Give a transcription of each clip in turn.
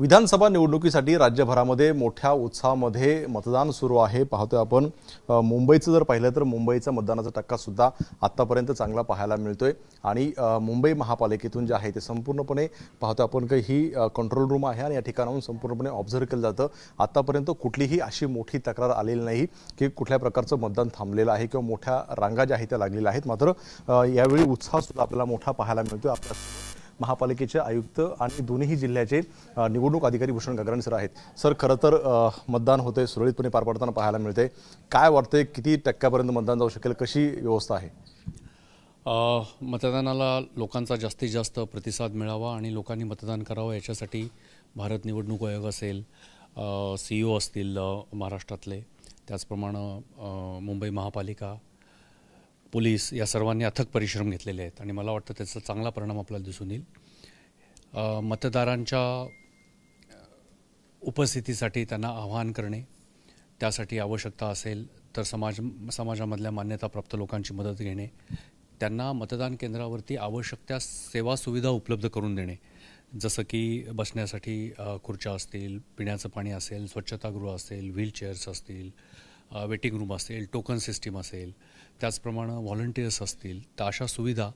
विधानसभा निवडणुकीसाठी राज्यभरामध्ये मोठ्या उत्साहामध्ये मतदान सुरू आहे पाहतोय आपण मुंबईचं जर पाहिलं तर मुंबईचा मतदानाचा टक्कासुद्धा आत्तापर्यंत चांगला पाहायला मिळतोय आणि मुंबई महापालिकेतून जे आहे ते संपूर्णपणे पाहतोय आपण काही ही कंट्रोल रूम आहे आणि या ठिकाणाहून संपूर्णपणे ऑब्झर्व केलं जातं आत्तापर्यंत कुठलीही अशी मोठी तक्रार आलेली नाही की कुठल्या प्रकारचं मतदान थांबलेलं आहे किंवा मोठ्या रांगा ज्या आहेत त्या लागलेल्या आहेत मात्र यावेळी उत्साहसुद्धा आपल्याला मोठा पाहायला मिळतोय आपल्या महापालिकेचे आयुक्त आणि दोन्ही जिल्ह्याचे निवडणूक अधिकारी भूषण गगरण सर आहेत सर खरं तर मतदान होते सुरळीतपणे पार पडताना पाहायला मिळते काय वाटते किती टक्क्यापर्यंत मतदान जाऊ शकेल कशी व्यवस्था आहे मतदानाला लोकांचा जास्तीत जास्त प्रतिसाद मिळावा आणि लोकांनी मतदान करावं याच्यासाठी भारत निवडणूक आयोग असेल सी ओ असतील महाराष्ट्रातले त्याचप्रमाणे मुंबई महापालिका पोलीस या सर्वांनी अथक परिश्रम घेतलेले आहेत आणि मला वाटतं त्याचा चांगला परिणाम आपल्याला दिसून येईल मतदारांच्या उपस्थितीसाठी त्यांना आवाहन करणे त्यासाठी आवश्यकता असेल तर समाज समाजामधल्या मान्यताप्राप्त लोकांची मदत घेणे त्यांना मतदान केंद्रावरती आवश्यक त्या सेवा सुविधा उपलब्ध करून देणे जसं की बसण्यासाठी खुर्च्या असतील पिण्याचं पाणी असेल स्वच्छतागृह असेल व्हीलचेअर्स असतील वेटिंग रूम असेल टोकन सिस्टीम असेल त्याचप्रमाणे व्हॉलंटियर्स असतील तर अशा सुविधा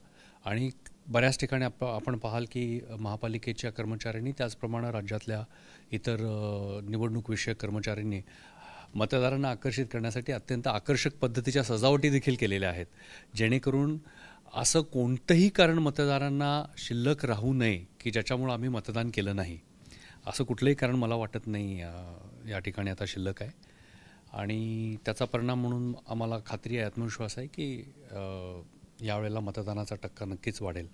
आणि बऱ्याच ठिकाणी आप आपण पाहाल की महापालिकेच्या कर्मचाऱ्यांनी त्याचप्रमाणे राज्यातल्या इतर निवडणूकविषयक कर्मचाऱ्यांनी मतदारांना आकर्षित करण्यासाठी अत्यंत आकर्षक पद्धतीच्या सजावटी देखील केलेल्या आहेत जेणेकरून असं कोणतंही कारण मतदारांना शिल्लक राहू नये की ज्याच्यामुळं आम्ही मतदान केलं नाही असं कुठलंही कारण मला वाटत नाही या ठिकाणी आता शिल्लक आहे आणि त्याचा परिणाम म्हणून आम्हाला खात्री आहे आत्मविश्वास आहे की यावेळेला मतदानाचा टक्का नक्कीच वाढेल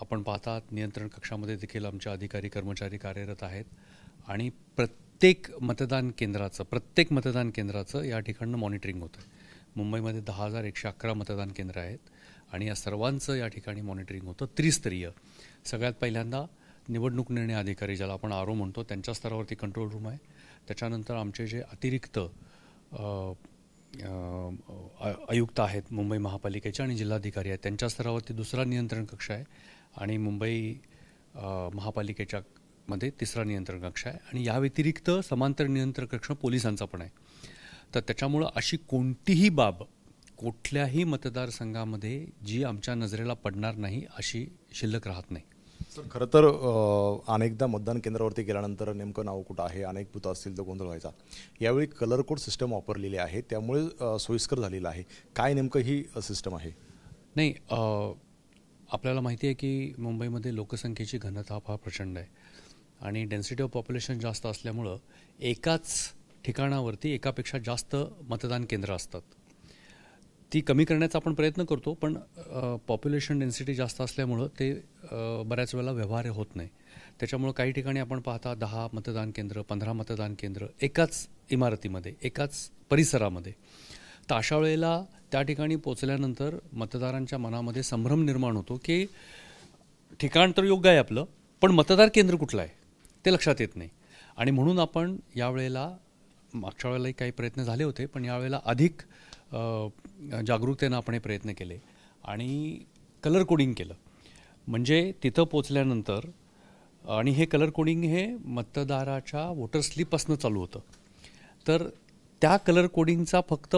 आपण पाहतात नियंत्रण कक्षामध्ये देखील आमच्या अधिकारी कर्मचारी कार्यरत आहेत आणि प्रत्येक मतदान केंद्राचं प्रत्येक मतदान केंद्राचं या ठिकाणनं मॉनिटरिंग होतं मुंबईमध्ये दहा हजार एकशे अकरा मतदान केंद्र आहेत आणि या सर्वांचं या ठिकाणी मॉनिटरिंग होतं त्रिस्तरीय सगळ्यात पहिल्यांदा निवडणूक निर्णय अधिकारी ज्याला आपण आरो म्हणतो त्यांच्या स्तरावरती कंट्रोल रूम आहे त्याच्यानंतर आमचे जे अतिरिक्त आयुक्त आहेत मुंबई महापालिकेचे आणि जिल्हाधिकारी आहेत त्यांच्या स्तरावरती दुसरा नियंत्रण कक्ष आहे आणि मुंबई महापालिकेच्या मध्ये तिसरा नियंत्रण कक्ष आहे आणि या व्यतिरिक्त समांतर नियंत्रण कक्ष पोलिसांचा पण आहे तर त्याच्यामुळं अशी कोणतीही बाब कुठल्याही मतदारसंघामध्ये जी आमच्या नजरेला पडणार नाही अशी शिल्लक राहत नाही सर खरं तर अनेकदा मतदान केंद्रावरती गेल्यानंतर नेमकं नाव कुठं आहे अनेक भूत असतील तर गोंधळ व्हायचा यावेळी कलर कोड सिस्टम वापरलेली आहे त्यामुळे सोयीस्कर झालेलं आहे काय नेमकं ही सिस्टम आहे नाही आपल्याला माहिती आहे की मुंबईमध्ये लोकसंख्येची घनता फार प्रचंड आहे आणि डेन्सिटी ऑफ पॉप्युलेशन जास्त असल्यामुळं एकाच ठिकाणावरती एकापेक्षा जास्त मतदान केंद्र असतात ती कमी करण्याचा आपण प्रयत्न करतो पण पॉप्युलेशन डेन्सिटी जास्त असल्यामुळं ते बऱ्याच वेळेला व्यवहार्य होत नाही त्याच्यामुळं काही ठिकाणी आपण पाहता दहा मतदान केंद्र पंधरा मतदान केंद्र एकाच इमारतीमध्ये एकाच परिसरामध्ये तर अशा वेळेला त्या ठिकाणी पोचल्यानंतर मतदारांच्या मनामध्ये संभ्रम निर्माण होतो की ठिकाण तर योग्य आहे आपलं पण मतदार केंद्र कुठलं आहे ते लक्षात येत नाही आणि म्हणून आपण यावेळेला मागच्या वेळेलाही काही प्रयत्न झाले होते पण यावेळेला अधिक जागरूकतेनं आपण हे प्रयत्न केले आणि कलर कोडिंग केलं म्हणजे तिथं पोचल्यानंतर आणि हे कलर कोडिंग हे मतदाराच्या वोटर स्लिपपासनं चालू होतं तर त्या कलर कोडिंगचा फक्त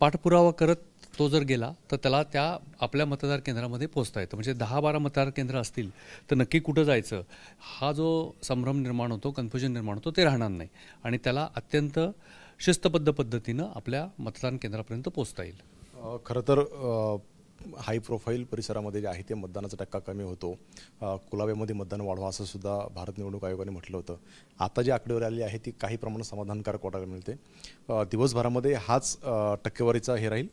पाठपुरावा करत तो जर गेला तर त्याला त्या आपल्या मतदार केंद्रामध्ये पोचता येतं म्हणजे दहा बारा मतदार केंद्र असतील तर नक्की कुठं जायचं हा जो संभ्रम निर्माण होतो कन्फ्युजन निर्माण होतो ते राहणार नाही आणि त्याला अत्यंत शिस्तबद्ध पद्धतीनं आपल्या मतदान केंद्रापर्यंत पोचता येईल खरं तर हाय प्रोफाईल परिसरामध्ये जे आहे ते मतदानाचा टक्का कमी होतो कुलाब्यामध्ये मतदान वाढवा असं सुद्धा भारत निवडणूक आयोगाने म्हटलं होतं आता जी आकडेवारी आली आहे ती काही प्रमाणात समाधानकारक वाटायला मिळते दिवसभरामध्ये हाच टक्केवारीचा हे राहील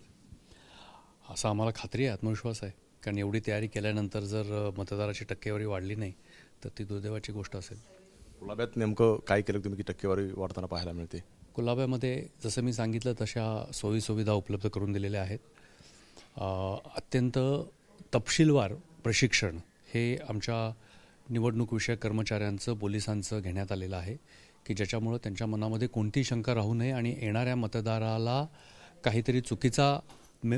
असा आम्हाला खात्री आहे आत्मविश्वास आहे कारण एवढी तयारी केल्यानंतर जर मतदाराची टक्केवारी वाढली नाही तर ती दुर्दैवाची गोष्ट असेल कुलाब्यात नेमकं काय केलं तुम्ही की टक्केवारी वाढताना पाहायला मिळते कुलाब्यामध्ये जसं मी सांगितलं तशा सोयीसुविधा उपलब्ध करून दिलेल्या आहेत अत्यंत तपशीलवार प्रशिक्षण हे आमच्या निवडणूक विषयक कर्मचाऱ्यांचं पोलिसांचं घेण्यात आलेलं आहे की ज्याच्यामुळं त्यांच्या मनामध्ये कोणतीही शंका राहू नये आणि येणाऱ्या मतदाराला काहीतरी चुकीचा मे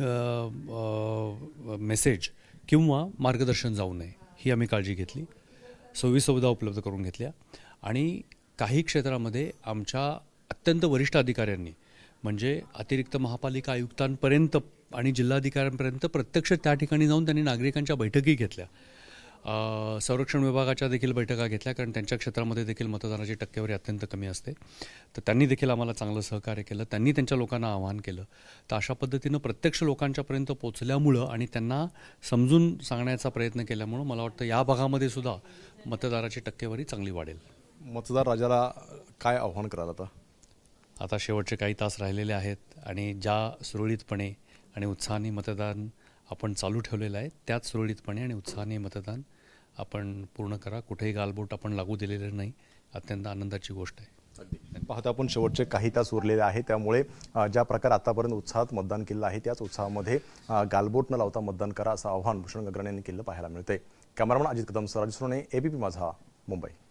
मेसेज किंवा मार्गदर्शन जाऊ नये ही आम्ही काळजी घेतली सव्वीस सुविधा उपलब्ध करून घेतल्या आणि काही क्षेत्रामध्ये आमच्या अत्यंत वरिष्ठ अधिकाऱ्यांनी म्हणजे अतिरिक्त महापालिका आयुक्तांपर्यंत आणि जिल्हाधिकाऱ्यांपर्यंत प्रत्यक्ष त्या ठिकाणी जाऊन त्यांनी नागरिकांच्या बैठकी घेतल्या संरक्षण विभागाच्या देखील बैठका घेतल्या कारण त्यांच्या क्षेत्रामध्ये देखील मतदानाची टक्केवारी अत्यंत कमी असते तर त्यांनी देखील आम्हाला चांगलं सहकार्य केलं त्यांनी त्यांच्या लोकांना आवाहन केलं तर अशा पद्धतीनं प्रत्यक्ष लोकांच्यापर्यंत पोचल्यामुळं आणि त्यांना समजून सांगण्याचा प्रयत्न केल्यामुळं मला वाटतं या भागामध्ये सुद्धा मतदाराची टक्केवारी चांगली वाढेल मतदार राजाला काय आव्हान कराल आता आता शेवटचे काही तास राहिलेले आहेत आणि ज्या सुरळीतपणे आणि उत्साहाने मतदान आपण चालू ठेवलेलं आहे त्याच सुरळीतपणे आणि उत्साहाने मतदान आपण पूर्ण करा कुठेही गालबोट आपण लागू दिलेलं नाही अत्यंत आनंदाची गोष्ट आहे पाहता आपण शेवटचे काही तास उरलेले आहे त्यामुळे ज्या प्रकार आतापर्यंत उत्साहात मतदान केलं आहे त्याच उत्साहामध्ये गालबोट न लावता मतदान करा असं आव्हान भूषण गगराने यांनी केलं पाहायला मिळते कॅमेरामन अजित कदम स्वराज सोने एबीपी माझा मुंबई